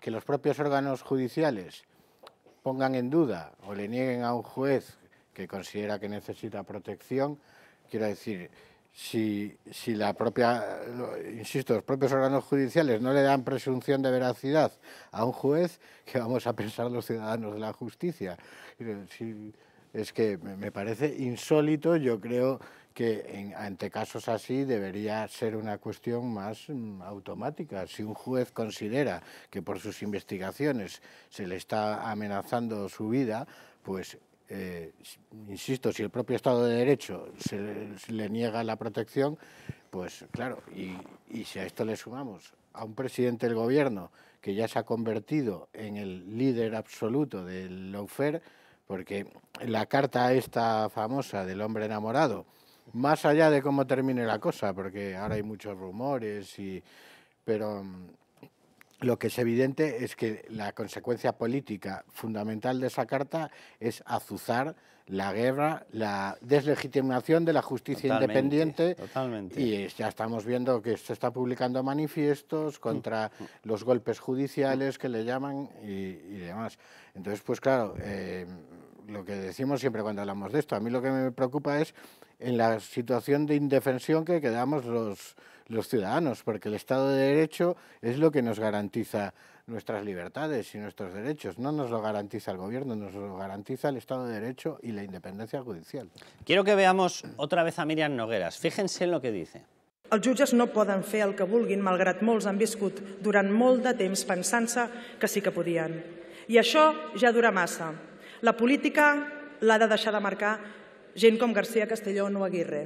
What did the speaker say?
que los propios órganos judiciales pongan en duda o le nieguen a un juez que considera que necesita protección, quiero decir, si, si, la propia, insisto, los propios órganos judiciales no le dan presunción de veracidad a un juez, ¿qué vamos a pensar los ciudadanos de la justicia? es que me parece insólito, yo creo que en, ante casos así debería ser una cuestión más mm, automática. Si un juez considera que por sus investigaciones se le está amenazando su vida, pues eh, insisto, si el propio Estado de Derecho se le, niega la protección, pues claro, y, y, si a esto le sumamos a un presidente del gobierno que ya se ha convertido en el líder absoluto del lawfare, porque la carta esta famosa del hombre enamorado, más allá de cómo termine la cosa, porque ahora hay muchos rumores y pero mm, lo que es evidente es que la consecuencia política fundamental de esa carta es azuzar la guerra, la deslegitimación de la justicia independiente. Totalmente. Y ya estamos viendo que se está publicando manifiestos contra mm. los golpes judiciales que le llaman y, demás. Entonces, pues claro, eh, lo que decimos siempre cuando hablamos de esto, a mí lo que me preocupa es en la situación de indefensión que quedamos los, ciudadanos, porque el Estado de Derecho es lo que nos garantiza nuestras libertades y nuestros derechos. No nos lo garantiza el gobierno, nos lo garantiza el Estado de Derecho y la independencia judicial. Quiero que veamos otra vez a Miriam Nogueras. Fíjense en lo que dice. Los jutges no poden fer el que vulguin, malgrat molts han viscut durant molt de temps que sí que podien. I ja dura massa. La política l'ha de deixar de marcar gent com García Castelló o Aguirre.